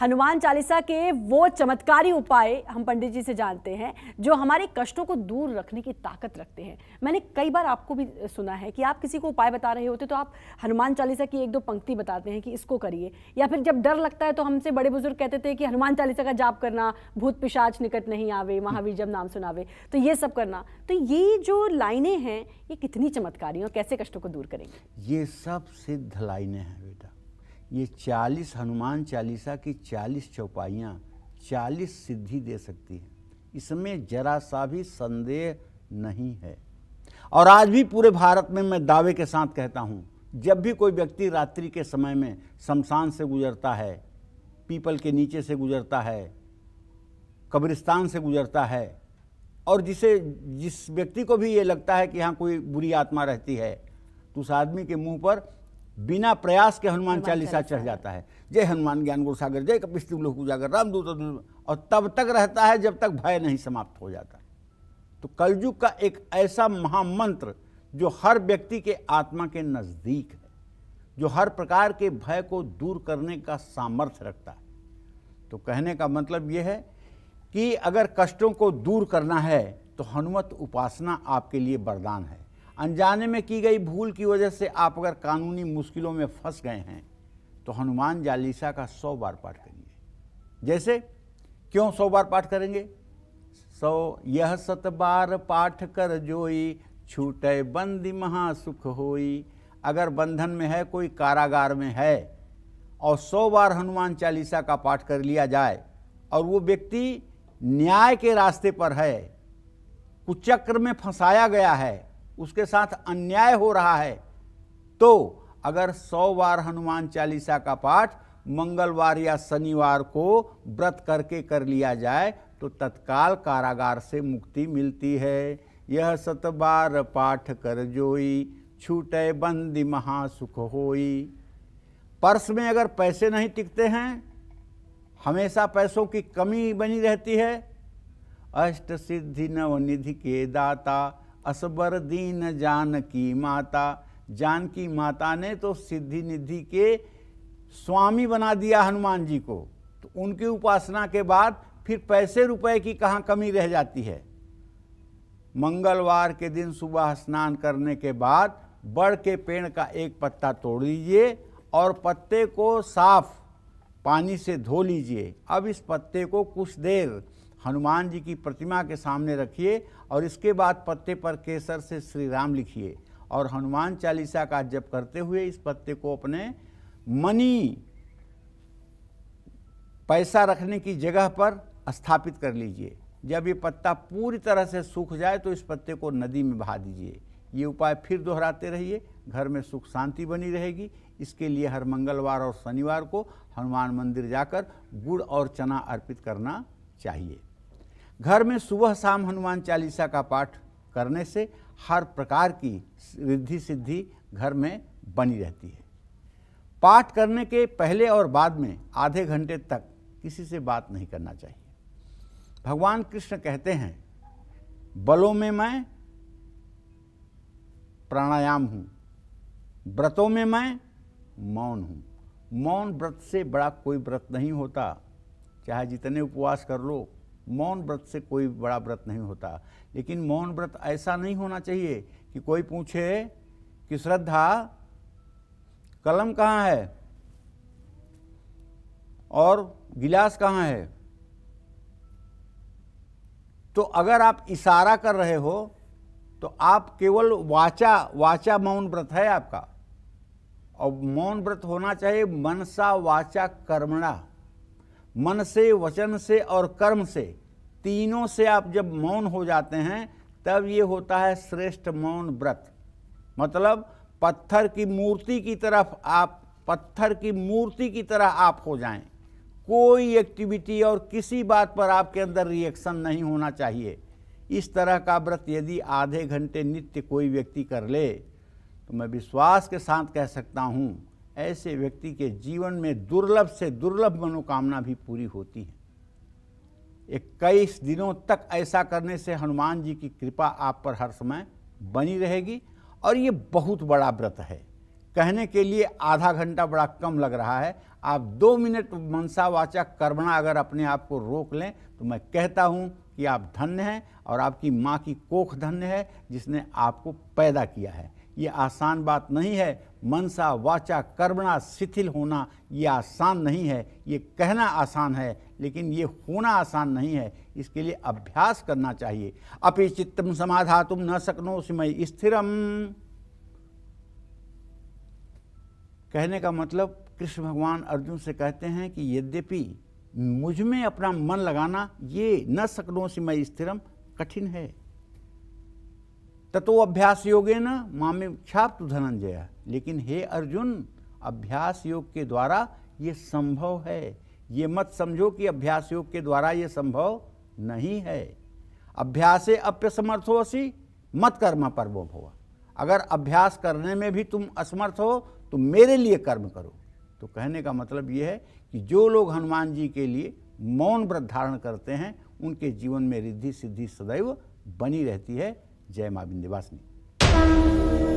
हनुमान चालीसा के वो चमत्कारी उपाय हम पंडित जी से जानते हैं जो हमारे कष्टों को दूर रखने की ताकत रखते हैं मैंने कई बार आपको भी सुना है कि आप किसी को उपाय बता रहे होते तो आप हनुमान चालीसा की एक दो पंक्ति बताते हैं कि इसको करिए या फिर जब डर लगता है तो हमसे बड़े बुजुर्ग कहते थे कि हनुमान चालीसा का जाप करना भूत पिशाच निकट नहीं आवे महावीर जब नाम सुनावे तो ये सब करना तो ये जो लाइनें हैं ये कितनी चमत्कारी हैं और कैसे कष्टों को दूर करेंगे ये सब सिद्ध लाइनें हैं बेटा ये चालीस हनुमान चालीसा की चालीस चौपाइयाँ चालीस सिद्धि दे सकती हैं इसमें जरा सा भी संदेह नहीं है और आज भी पूरे भारत में मैं दावे के साथ कहता हूँ जब भी कोई व्यक्ति रात्रि के समय में शमशान से गुजरता है पीपल के नीचे से गुजरता है कब्रिस्तान से गुजरता है और जिसे जिस व्यक्ति को भी ये लगता है कि यहाँ कोई बुरी आत्मा रहती है तो उस आदमी के मुंह पर बिना प्रयास के हनुमान चालीसा चढ़ जाता है जय हनुमान ज्ञान गुरु सागर जय कपिष्ट लोक उजागर रामदूत और तब तक रहता है जब तक भय नहीं समाप्त हो जाता तो कलयुग का एक ऐसा महामंत्र जो हर व्यक्ति के आत्मा के नज़दीक है जो हर प्रकार के भय को दूर करने का सामर्थ्य रखता है तो कहने का मतलब यह है कि अगर कष्टों को दूर करना है तो हनुमत उपासना आपके लिए वरदान है अनजाने में की गई भूल की वजह से आप अगर कानूनी मुश्किलों में फंस गए हैं तो हनुमान चालीसा का सौ बार पाठ करिए जैसे क्यों सौ बार पाठ करेंगे सौ यह सत बार पाठ कर जोई छूटे बंदी महासुख होई अगर बंधन में है कोई कारागार में है और सौ बार हनुमान चालीसा का पाठ कर लिया जाए और वो व्यक्ति न्याय के रास्ते पर है कुचक्र में फंसाया गया है उसके साथ अन्याय हो रहा है तो अगर सौ बार हनुमान चालीसा का पाठ मंगलवार या शनिवार को व्रत करके कर लिया जाए तो तत्काल कारागार से मुक्ति मिलती है यह सतबार पाठ कर जोई छूटे बंदी महासुख होई पर्स में अगर पैसे नहीं टिकते हैं हमेशा पैसों की कमी बनी रहती है अष्ट सिद्धि नवनिधि के दाता असबर दीन जानकी माता जानकी माता ने तो सिद्धि निधि के स्वामी बना दिया हनुमान जी को तो उनकी उपासना के बाद फिर पैसे रुपए की कहाँ कमी रह जाती है मंगलवार के दिन सुबह स्नान करने के बाद बड़ के पेड़ का एक पत्ता तोड़ लीजिए और पत्ते को साफ पानी से धो लीजिए अब इस पत्ते को कुछ देर हनुमान जी की प्रतिमा के सामने रखिए और इसके बाद पत्ते पर केसर से श्री राम लिखिए और हनुमान चालीसा का जप करते हुए इस पत्ते को अपने मनी पैसा रखने की जगह पर स्थापित कर लीजिए जब ये पत्ता पूरी तरह से सूख जाए तो इस पत्ते को नदी में बहा दीजिए ये उपाय फिर दोहराते रहिए घर में सुख शांति बनी रहेगी इसके लिए हर मंगलवार और शनिवार को हनुमान मंदिर जाकर गुड़ और चना अर्पित करना चाहिए घर में सुबह शाम हनुमान चालीसा का पाठ करने से हर प्रकार की रिद्धि सिद्धि घर में बनी रहती है पाठ करने के पहले और बाद में आधे घंटे तक किसी से बात नहीं करना चाहिए भगवान कृष्ण कहते हैं बलों में मैं प्राणायाम हूँ व्रतों में मैं मौन हूँ मौन व्रत से बड़ा कोई व्रत नहीं होता चाहे जितने उपवास कर लो मौन व्रत से कोई बड़ा व्रत नहीं होता लेकिन मौन व्रत ऐसा नहीं होना चाहिए कि कोई पूछे कि श्रद्धा कलम कहाँ है और गिलास कहाँ है तो अगर आप इशारा कर रहे हो तो आप केवल वाचा वाचा मौन व्रत है आपका और मौन व्रत होना चाहिए मनसा वाचा कर्मणा मन से वचन से और कर्म से तीनों से आप जब मौन हो जाते हैं तब ये होता है श्रेष्ठ मौन व्रत मतलब पत्थर की मूर्ति की तरफ आप पत्थर की मूर्ति की तरह आप हो जाएं कोई एक्टिविटी और किसी बात पर आपके अंदर रिएक्शन नहीं होना चाहिए इस तरह का व्रत यदि आधे घंटे नित्य कोई व्यक्ति कर ले तो मैं विश्वास के साथ कह सकता हूँ ऐसे व्यक्ति के जीवन में दुर्लभ से दुर्लभ मनोकामना भी पूरी होती है इक्कीस दिनों तक ऐसा करने से हनुमान जी की कृपा आप पर हर समय बनी रहेगी और ये बहुत बड़ा व्रत है कहने के लिए आधा घंटा बड़ा कम लग रहा है आप दो मिनट मनसा वाचा कर्मणा अगर अपने आप को रोक लें तो मैं कहता हूँ कि आप धन्य हैं और आपकी माँ की कोख धन्य है जिसने आपको पैदा किया है ये आसान बात नहीं है मनसा वाचा कर्मणा शिथिल होना ये आसान नहीं है ये कहना आसान है लेकिन ये होना आसान नहीं है इसके लिए अभ्यास करना चाहिए अपि चित्तम समाधा तुम न सकनो सिमय स्थिरम कहने का मतलब कृष्ण भगवान अर्जुन से कहते हैं कि यद्यपि मुझ में अपना मन लगाना ये न सकनो सिमय स्थिरम कठिन है ततो अभ्यास योगे न मामे ख्याप्त धनंजय लेकिन हे अर्जुन अभ्यास योग के द्वारा ये संभव है ये मत समझो कि अभ्यास योग के द्वारा ये संभव नहीं है अभ्यास हो असी मत कर्म वो भवा अगर अभ्यास करने में भी तुम असमर्थ हो तो मेरे लिए कर्म करो तो कहने का मतलब ये है कि जो लोग हनुमान जी के लिए मौन व्रत धारण करते हैं उनके जीवन में रिद्धि सिद्धि सदैव बनी रहती है जय माँ वासनी